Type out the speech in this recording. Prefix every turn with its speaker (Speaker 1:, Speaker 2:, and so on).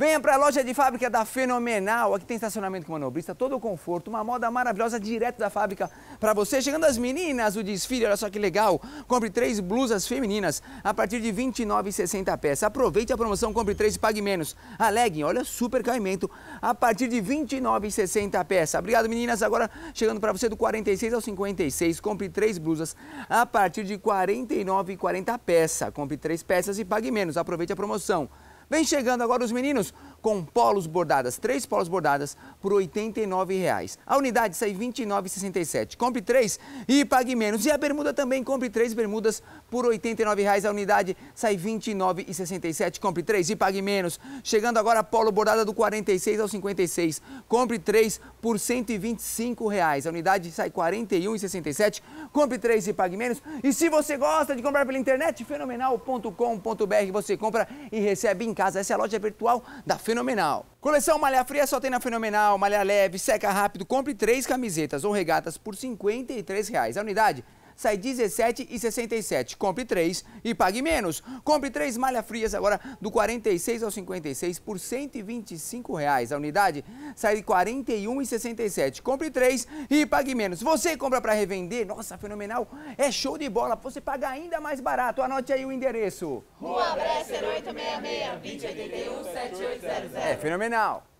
Speaker 1: Venha para a loja de fábrica da Fenomenal. Aqui tem estacionamento com manobrista, todo o conforto, uma moda maravilhosa direto da fábrica para você. Chegando as meninas, o desfile, olha só que legal. Compre três blusas femininas a partir de R$ 29,60 a peça. Aproveite a promoção, compre três e pague menos. Alegre, olha, super caimento, a partir de R$ 29,60 a peça. Obrigado, meninas. Agora chegando para você do 46 ao 56, compre três blusas a partir de R$ 49,40 a peça. Compre três peças e pague menos. Aproveite a promoção. Vem chegando agora os meninos com polos bordadas, três polos bordadas, por R$ 89,00. A unidade sai R$ 29,67. Compre três e pague menos. E a bermuda também, compre três bermudas por R$ 89,00. A unidade sai R$ 29,67. Compre três e pague menos. Chegando agora, a polo bordada do 46 ao 56. Compre três por R$ 125,00. A unidade sai R$ 41,67. Compre três e pague menos. E se você gosta de comprar pela internet, fenomenal.com.br, você compra e recebe em casa. Essa é a loja virtual da Fenomenal Fenomenal. Coleção malha fria só tem na Fenomenal, malha leve, seca rápido, compre três camisetas ou regatas por R$ 53,00. A unidade sai 17,67. Compre 3 e pague menos. Compre 3 malha frias agora do 46 ao 56 por R$ 125. Reais. A unidade sai de R$ 41,67. Compre 3 e pague menos. Você compra para revender? Nossa, fenomenal. É show de bola. Você paga ainda mais barato. Anote aí o endereço.
Speaker 2: Rua Bresser 866, 2081 7800. É
Speaker 1: fenomenal.